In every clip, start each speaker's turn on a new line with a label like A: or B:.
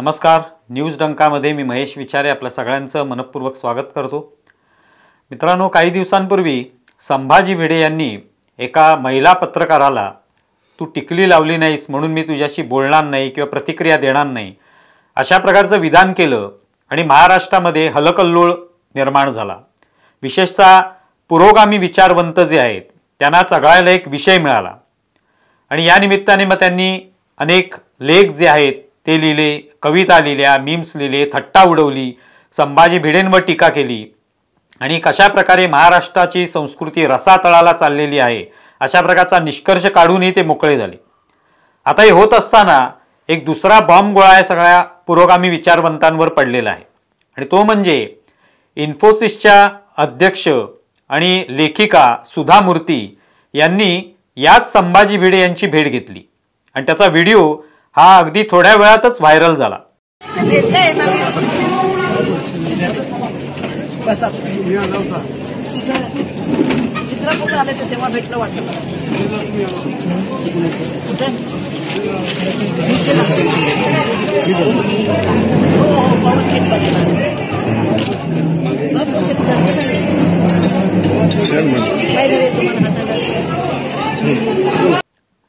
A: नमस्कार न्यूज डंकामध्ये मी महेश विचारे आपल्या सगळ्यांचं मनपूर्वक स्वागत करतो मित्रांनो काही दिवसांपूर्वी संभाजी भिडे यांनी एका महिला पत्रकाराला तू टिकली लावली नाहीस म्हणून मी तुझ्याशी बोलणार नाही किंवा प्रतिक्रिया देणार नाही अशा प्रकारचं विधान केलं आणि महाराष्ट्रामध्ये हलकल्लोळ निर्माण झाला विशेषतः पुरोगामी विचारवंत जे आहेत त्यांना चघळायला एक विषय मिळाला आणि या निमित्ताने मग त्यांनी अनेक लेख जे आहेत ते लिहिले कविता लिहिल्या मीम्स लिहिले थट्टा उडवली संभाजी भिडेंवर टीका केली आणि कशा प्रकारे महाराष्ट्राची संस्कृती रसातळाला चाललेली आहे अशा प्रकारचा निष्कर्ष काढूनही ते मोकळे झाले आता हे होत असताना एक दुसरा बॉम्ब गोळा या सगळ्या पुरोगामी विचारवंतांवर पडलेला आहे आणि तो म्हणजे इन्फोसिसच्या अध्यक्ष आणि लेखिका सुधा मूर्ती यांनी याच संभाजी भिडे यांची भेट घेतली आणि त्याचा व्हिडिओ हा अगदी थोड्या वेळातच व्हायरल झाला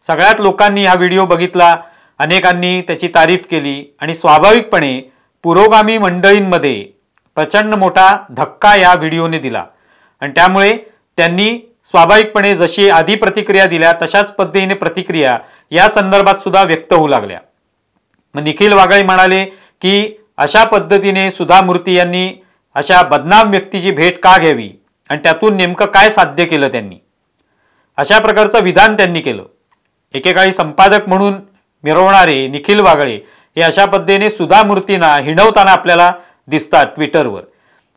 A: सगळ्यात लोकांनी हा व्हिडिओ बघितला अनेकांनी त्याची तारीफ केली आणि स्वाभाविकपणे पुरोगामी मंडळींमध्ये प्रचंड मोठा धक्का या व्हिडिओने दिला आणि त्यामुळे त्यांनी स्वाभाविकपणे जशी आधी प्रतिक्रिया दिल्या तशाच पद्धतीने प्रतिक्रिया या संदर्भात सुद्धा व्यक्त होऊ लागल्या मग निखिल वागळे म्हणाले की अशा पद्धतीने सुधा मूर्ती यांनी अशा बदनाम व्यक्तीची भेट का घ्यावी आणि त्यातून नेमकं काय साध्य केलं त्यांनी अशा प्रकारचं विधान त्यांनी केलं एकेकाळी संपादक म्हणून मिरवणारे निखिल वागळे हे अशा पद्धतीने सुधा मूर्तींना हिणवताना आपल्याला दिसतात ट्विटरवर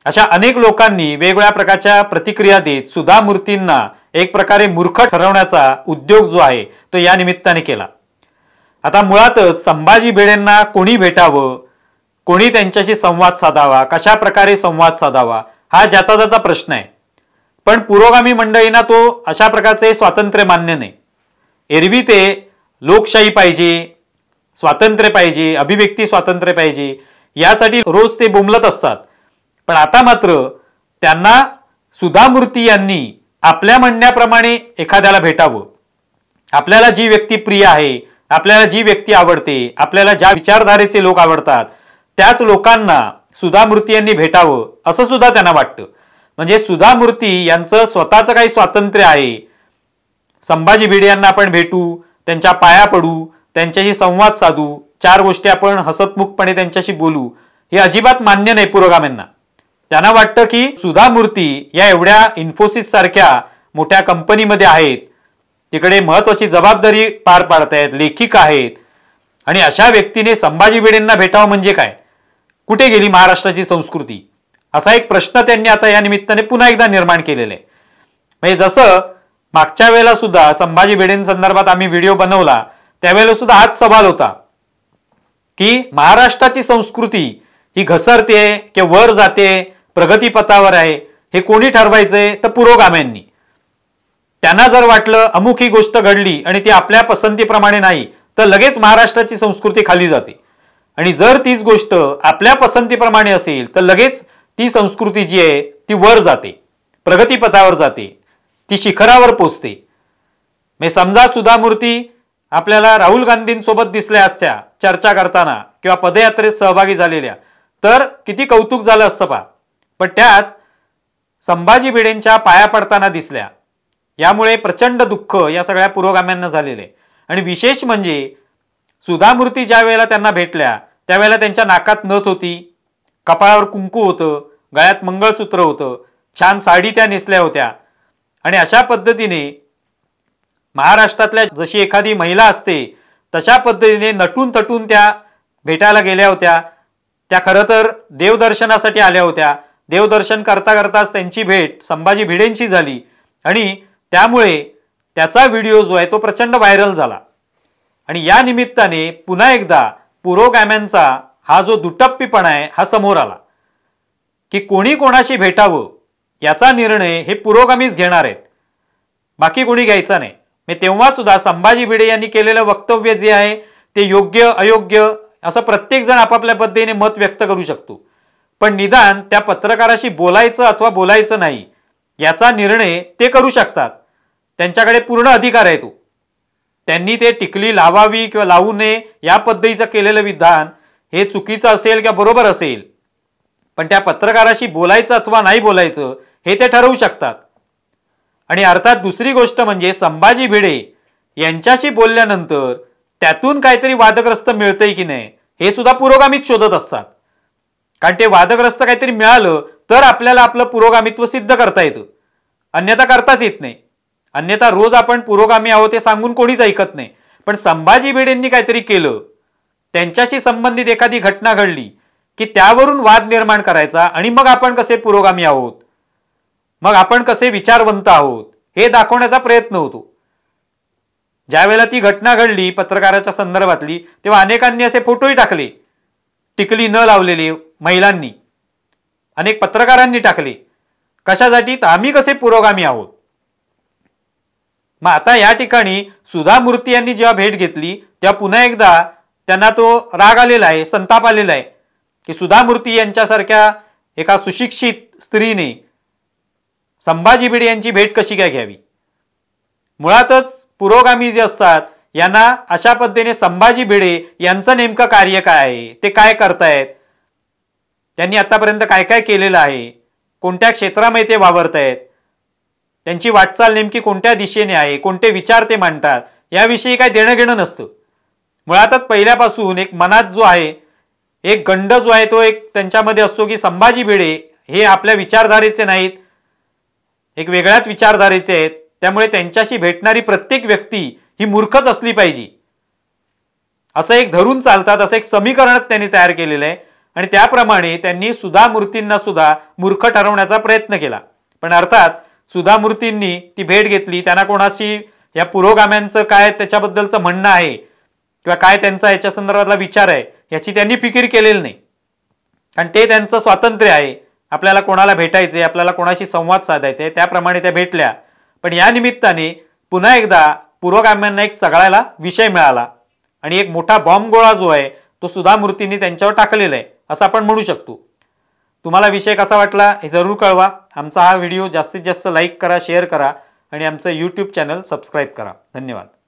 A: अशा अनेक लोकांनी वेगवेगळ्या प्रकारच्या प्रतिक्रिया देत सुधा मूर्तींना एक प्रकारे मूर्ख ठरवण्याचा उद्योग जो आहे तो या निमित्ताने केला आता मुळातच संभाजी भिडेंना कोणी भेटावं कोणी त्यांच्याशी संवाद साधावा कशा प्रकारे संवाद साधावा हा ज्याचा त्याचा प्रश्न आहे पण पुरोगामी मंडळींना तो अशा प्रकारचे स्वातंत्र्य मान्य नाही एरवी ते लोकशाही पाहिजे स्वातंत्र्य पाहिजे अभिव्यक्ती स्वातंत्र्य पाहिजे यासाठी रोज ते बोंबलत असतात पण आता मात्र त्यांना सुधामूर्ती यांनी आपल्या म्हणण्याप्रमाणे एखाद्याला भेटावं आपल्याला जी व्यक्ती प्रिय आहे आपल्याला जी व्यक्ती आवडते आपल्याला ज्या विचारधारेचे लोक आवडतात त्याच लोकांना सुधामूर्ती यांनी भेटावं असं सुद्धा त्यांना वाटतं म्हणजे सुधामूर्ती यांचं स्वतःचं काही स्वातंत्र्य आहे संभाजी भिडे यांना आपण भेटू त्यांच्या पाया पडू त्यांच्याशी संवाद साधू चार गोष्टी आपण हसतमुखपणे त्यांच्याशी बोलू हे अजिबात मान्य नाही पुरोगाम्यांना त्यांना वाटतं की सुधा मूर्ती या एवढ्या इन्फोसिस सारख्या मोठ्या कंपनीमध्ये आहेत तिकडे महत्वाची जबाबदारी पार पाडत आहेत लेखिक आहेत आणि अशा व्यक्तीने संभाजी भिडेंना भेटावं म्हणजे काय कुठे गेली महाराष्ट्राची संस्कृती असा एक प्रश्न त्यांनी आता या निमित्ताने पुन्हा एकदा निर्माण केलेला आहे म्हणजे जसं मागच्या वेळेला सुद्धा संभाजी संदर्भात आम्ही व्हिडिओ बनवला त्यावेळेला सुद्धा हाच सवाल होता की महाराष्ट्राची संस्कृती ही घसरते किंवा वर जाते प्रगतीपथावर आहे हे कोणी ठरवायचे तर पुरोगाम्यांनी त्यांना जर वाटलं अमुक ही गोष्ट घडली आणि ती आपल्या पसंतीप्रमाणे नाही तर लगेच महाराष्ट्राची संस्कृती खाली जाते आणि जर तीच गोष्ट आपल्या पसंतीप्रमाणे असेल तर लगेच ती संस्कृती जी आहे ती वर जाते प्रगतीपथावर जाते ती शिखरावर पोचते मी समजा सुधा मूर्ती आपल्याला राहुल गांधींसोबत दिसल्या असत्या चर्चा करताना किंवा पदयात्रेत सहभागी झालेल्या तर किती कौतुक झालं असतं पा पण त्याच संभाजी भिडेंच्या पाया पडताना दिसल्या यामुळे प्रचंड दुःख या सगळ्या पुरोगाम्यांना झालेले आणि विशेष म्हणजे मूर्ती ज्या वेळेला त्यांना भेटल्या त्यावेळेला त्यांच्या नाकात नथ होती कपाळावर कुंकू होतं गळ्यात मंगळसूत्र होतं छान साडी त्या नेसल्या होत्या आणि अशा पद्धतीने महाराष्ट्रातल्या जशी एखादी महिला असते तशा पद्धतीने नटून तटून त्या भेटायला गेल्या होत्या त्या खरं तर देवदर्शनासाठी आल्या होत्या देवदर्शन करता करताच त्यांची भेट संभाजी भिडेंची झाली आणि त्यामुळे त्याचा व्हिडिओ जो आहे तो प्रचंड व्हायरल झाला आणि या निमित्ताने पुन्हा एकदा पुरोगाम्यांचा हा जो दुटप्पीपणा आहे हा समोर आला की कोणी कोणाशी भेटावं याचा निर्णय हे पुरोगामीच घेणार आहेत बाकी कोणी घ्यायचा नाही मी तेव्हा सुद्धा संभाजी भिडे यांनी केलेलं वक्तव्य जे आहे ते योग्य अयोग्य असं प्रत्येकजण आपापल्या पद्धतीने मत व्यक्त करू शकतो पण निदान त्या पत्रकाराशी बोलायचं अथवा बोलायचं नाही याचा निर्णय ते करू शकतात त्यांच्याकडे पूर्ण अधिकार आहे तो त्यांनी ते टिकली लावावी किंवा लावू नये या पद्धतीचं केलेलं विधान हे चुकीचं असेल किंवा बरोबर असेल पण त्या पत्रकाराशी बोलायचं अथवा नाही बोलायचं हे ते ठरवू शकतात आणि अर्थात दुसरी गोष्ट म्हणजे संभाजी भिडे यांच्याशी बोलल्यानंतर त्यातून काहीतरी वादग्रस्त मिळतंय की नाही हे सुद्धा पुरोगामीच शोधत असतात कारण ते वादग्रस्त काहीतरी मिळालं तर आपल्याला आपलं पुरोगामित्व सिद्ध करता येतं अन्यथा करताच येत नाही अन्यथा रोज आपण पुरोगामी आहोत हे सांगून कोणीच ऐकत नाही पण संभाजी भिडेंनी काहीतरी केलं त्यांच्याशी संबंधित एखादी घटना घडली की त्यावरून वाद निर्माण करायचा आणि मग आपण कसे पुरोगामी आहोत मग आपण कसे विचारवंत आहोत हे दाखवण्याचा प्रयत्न होतो ज्यावेळेला ती घटना घडली पत्रकाराच्या संदर्भातली तेव्हा अनेकांनी असे फोटोही टाकले टिकली न लावलेली महिलांनी अनेक पत्रकारांनी टाकले कशासाठी तर आम्ही कसे पुरोगामी आहोत मग आता या ठिकाणी सुधा मूर्ती यांनी जेव्हा भेट घेतली तेव्हा पुन्हा एकदा त्यांना तो राग आलेला आहे संताप आलेला आहे की सुधा मूर्ती यांच्यासारख्या एका सुशिक्षित स्त्रीने संभाजी भिडे यांची भेट कशी काय घ्यावी मुळातच पुरोगामी जे असतात यांना अशा पद्धतीने संभाजी भिडे यांचं नेमकं कार्य काय आहे ते काय करतायत त्यांनी आतापर्यंत काय काय केलेलं आहे कोणत्या क्षेत्रामध्ये ते वावरत आहेत त्यांची वाटचाल नेमकी कोणत्या दिशेने आहे कोणते विचार ते मांडतात याविषयी काय देणं घेणं नसतं मुळातच पहिल्यापासून एक मनात जो आहे एक गंड जो आहे तो एक त्यांच्यामध्ये असतो की संभाजी भिडे हे आपल्या विचारधारेचे नाहीत एक वेगळ्याच विचारधारेचे आहेत त्यामुळे त्यांच्याशी भेटणारी प्रत्येक व्यक्ती ही मूर्खच असली पाहिजे असं एक धरून चालतात असं एक समीकरणच त्यांनी तयार केलेलं आहे आणि त्याप्रमाणे त्यांनी सुधा सुद्धा मूर्ख ठरवण्याचा प्रयत्न केला पण अर्थात सुधा मूर्तींनी ती भेट घेतली त्यांना कोणाशी या पुरोगाम्यांचं काय त्याच्याबद्दलचं म्हणणं आहे किंवा काय त्यांचा याच्या संदर्भातला विचार आहे याची त्यांनी फिकीर केलेली नाही कारण ते त्यांचं स्वातंत्र्य आहे आपल्याला कोणाला भेटायचे आपल्याला कोणाशी संवाद साधायचे त्याप्रमाणे त्या भेटल्या पण या निमित्ताने पुन्हा एकदा पूर्वगाम्यांना एक चघळायला विषय मिळाला आणि एक मोठा बॉम्ब गोळा जो आहे तो सुधा मूर्तींनी त्यांच्यावर टाकलेला आहे असं आपण म्हणू शकतो तुम्हाला विषय कसा वाटला हे जरूर कळवा आमचा हा व्हिडिओ जास्तीत जास्त लाईक करा शेअर करा आणि आमचं यूट्यूब चॅनल सबस्क्राईब करा धन्यवाद